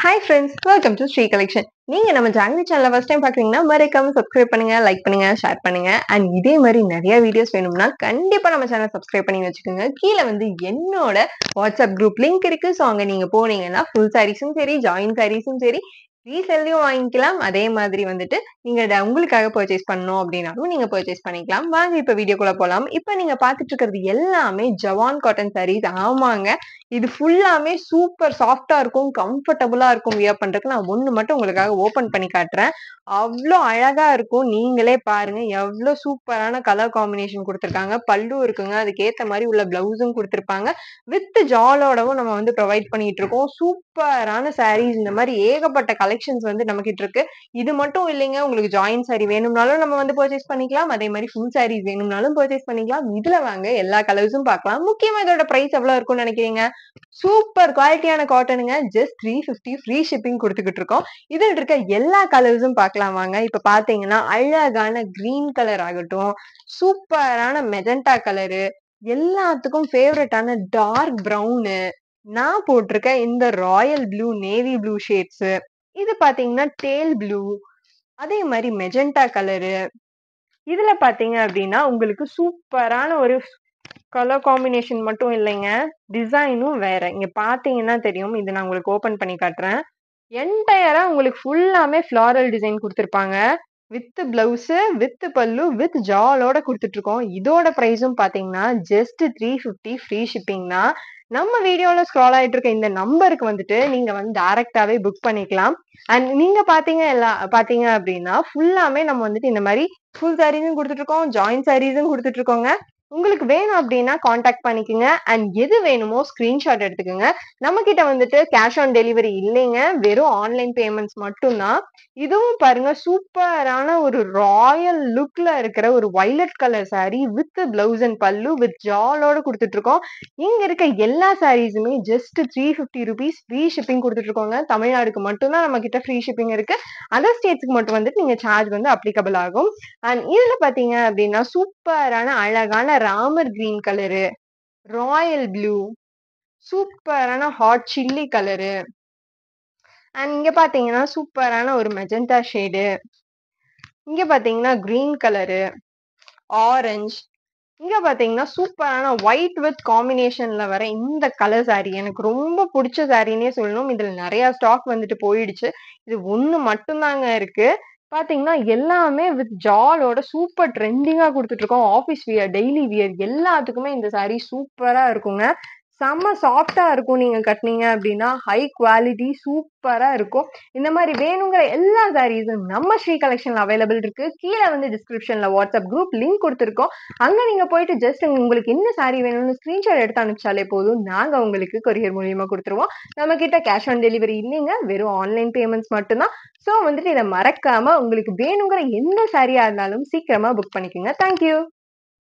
hi friends welcome to Sri collection நீங்க நம்ம ஜாங்கி சேனல first time பாக்குறீங்கன்னா மறக்காம சப்ஸ்கிரைப் பண்ணுங்க லைக் பண்ணுங்க ஷேர் பண்ணுங்க அண்ட் இதே மாதிரி நிறைய வீடியோஸ் வேணும்னா கண்டிப்பா நம்ம சேனலை சப்ஸ்கிரைப் பண்ணி வச்சுக்கோங்க கீழே வந்து என்னோட வாட்ஸ்அப் குரூப் லிங்க் இருக்கு ஸோ அங்க நீங்க போனீங்கன்னா ஃபுல் சாரீஸும் சரி ஜாயின் சாரீஸும் சரி ரீசெல்லையும் வாங்கிக்கலாம் அதே மாதிரி வந்துட்டு நீங்க உங்களுக்காக பர்ச்சேஸ் பண்ணணும் அப்படின்னாலும் நீங்க பர்ச்சேஸ் பண்ணிக்கலாம் வாங்க இப்ப வீடியோக்குள்ள போலாம் இப்ப நீங்க பாத்துட்டு இருக்கிறது எல்லாமே ஜவான் காட்டன் சாரீஸ் ஆமாங்க இது ஃபுல்லாமே சூப்பர் சாஃப்டா இருக்கும் கம்ஃபர்டபுளா இருக்கும் வியர் பண்றதுக்கு நான் ஒண்ணு மட்டும் உங்களுக்காக ஓபன் பண்ணி காட்டுறேன் அவ்வளோ அழகா இருக்கும் நீங்களே பாருங்க எவ்வளோ சூப்பரான கலர் காம்பினேஷன் கொடுத்துருக்காங்க பல்லு இருக்குங்க அதுக்கேற்ற மாதிரி உள்ள பிளவுஸும் கொடுத்துருப்பாங்க வித் ஜாலோடவும் நம்ம வந்து ப்ரொவைட் பண்ணிட்டு இருக்கோம் சூப்பரான சாரீஸ் இந்த மாதிரி ஏகப்பட்ட கலர் கலெக்ஷன்ஸ் வந்து நம்ம கிட்ட இருக்கு இது மட்டும் இல்லைங்க உங்களுக்கு ஜாயின் சாரி வேணும்னாலும் நம்ம வந்து பர்ச்சேஸ் பண்ணிக்கலாம் அதே மாதிரி ஃபுல் சாரீஸ் வேணும்னாலும் பர்ச்சேஸ் பண்ணிக்கலாம் இதுல வாங்க எல்லா கலர்ஸும் பார்க்கலாம் முக்கியமா இதோட பிரைஸ் எவ்வளவு இருக்கும்னு நினைக்கிறீங்க சூப்பர் குவாலிட்டியான காட்டனுங்க just three fifty free shipping கொடுத்துக்கிட்டு இருக்கோம் இதில் இருக்க எல்லா கலர்ஸும் பார்க்கலாம் வாங்க இப்போ பார்த்தீங்கன்னா அழகான கிரீன் கலர் ஆகட்டும் சூப்பரான மெஜண்டா கலரு எல்லாத்துக்கும் ஃபேவரட்டான டார்க் ப்ரௌனு நான் போட்டிருக்க இந்த royal blue navy blue shades இது பாத்தீங்கன்னா டேல் ப்ளூ அதே மாதிரி மெஜெண்டா கலரு இதுல பாத்தீங்க அப்படின்னா உங்களுக்கு சூப்பரான ஒரு கலர் காம்பினேஷன் மட்டும் இல்லைங்க டிசைனும் வேற இங்க பாத்தீங்கன்னா தெரியும் இது நான் உங்களுக்கு ஓபன் பண்ணி காட்டுறேன் என்டையரா உங்களுக்கு ஃபுல்லாமே ஃப்ளாரல் டிசைன் கொடுத்துருப்பாங்க with blouse with pallu with ஜாலோட இருக்கோம் இதோட ப்ரைஸும் பார்த்தீங்கன்னா ஜஸ்ட் த்ரீ ஃபிஃப்டி ஃப்ரீ ஷிப்பிங்னா நம்ம வீடியோவில் ஸ்க்ரால் ஆகிட்டு இருக்க இந்த நம்பருக்கு வந்துட்டு நீங்கள் வந்து டேரெக்டாகவே புக் பண்ணிக்கலாம் அண்ட் நீங்கள் பார்த்தீங்க எல்லாம் பார்த்தீங்க அப்படின்னா ஃபுல்லாமே நம்ம வந்துட்டு இந்த மாதிரி ஃபுல் சாரீஸும் கொடுத்துட்ருக்கோம் ஜாயின்ட் சாரீஸும் கொடுத்துட்ருக்கோங்க உங்களுக்கு வேணும் அப்படின்னா காண்டாக்ட் பண்ணிக்கோங்க அண்ட் எது வேணுமோ ஸ்கிரீன்ஷாட் எடுத்துக்கோங்க நம்ம கிட்ட வந்துட்டு கேஷ் ஆன் டெலிவரி இல்லைங்க வெறும் ஆன்லைன் பேமெண்ட்ஸ் மட்டும்தான் இதுவும் பாருங்க சூப்பரான ஒரு ராயல் லுக்ல இருக்கிற ஒரு violet colour sari with blouse and pallu with ஜாலோட கொடுத்துட்டு இருக்கோம் இங்க இருக்க எல்லா சாரீஸுமே just three fifty rupees free shipping கொடுத்துட்டு இருக்கோங்க தமிழ்நாடுக்கு மட்டும்தான் நம்ம கிட்ட ஃப்ரீ ஷிப்பிங் இருக்கு அதர் ஸ்டேட்ஸ்க்கு மட்டும் வந்துட்டு நீங்க சார்ஜ் வந்து அப்ளிகபிள் ஆகும் அண்ட் இதுல பாத்தீங்க அப்படின்னா சூப்பரான அழகான Ramar green colour royal blue சூப்பரான ஹாட் சில்லி கலரு அண்ட் இங்கே பார்த்தீங்கன்னா சூப்பரான ஒரு மெஜந்தா ஷேடு இங்கே பார்த்தீங்கன்னா க்ரீன் கலரு ஆரஞ்ச் இங்கே பார்த்தீங்கன்னா சூப்பரான ஒயிட் வித் காம்பினேஷனில் வர இந்த கலர் சாரீ எனக்கு ரொம்ப பிடிச்ச சாரின்னே சொல்லணும் இதில் நிறையா ஸ்டாக் வந்துட்டு போயிடுச்சு இது ஒன்று மட்டும்தாங்க இருக்குது பார்த்தீங்கன்னா எல்லாமே வித் ஜாலோட சூப்பர் ட்ரெண்டிங்காக கொடுத்துட்ருக்கோம் ஆஃபீஸ் வியர் டெய்லி வியர் எல்லாத்துக்குமே இந்த சாரீ சூப்பராக இருக்குங்க செம்ம சாஃப்டாக இருக்கும் நீங்கள் கட்டினீங்க அப்படின்னா ஹை குவாலிட்டி சூப்பராக இருக்கும் இந்த மாதிரி வேணுங்கிற எல்லா சாரீஸும் நம்ம ஸ்ரீ கலெக்ஷனில் அவைலபிள் இருக்குது கீழே வந்து டிஸ்கிரிப்ஷனில் வாட்ஸ்அப் குரூப் லிங்க் கொடுத்துருக்கோம் அங்கே நீங்கள் போயிட்டு ஜஸ்ட் உங்களுக்கு என்ன சாரீ வேணும்னு ஸ்க்ரீன்ஷாட் எடுத்து அனுப்பிச்சாலே போதும் நாங்கள் உங்களுக்கு கொரியர் மூலியமாக கொடுத்துருவோம் நம்மக்கிட்ட கேஷ் ஆன் டெலிவரி இல்லைங்க வெறும் ஆன்லைன் பேமெண்ட்ஸ் மட்டும்தான் ஸோ வந்துட்டு இதை மறக்காமல் உங்களுக்கு வேணுங்கிற எந்த சாரியாக இருந்தாலும் சீக்கிரமாக புக் பண்ணிக்கோங்க தேங்க்யூ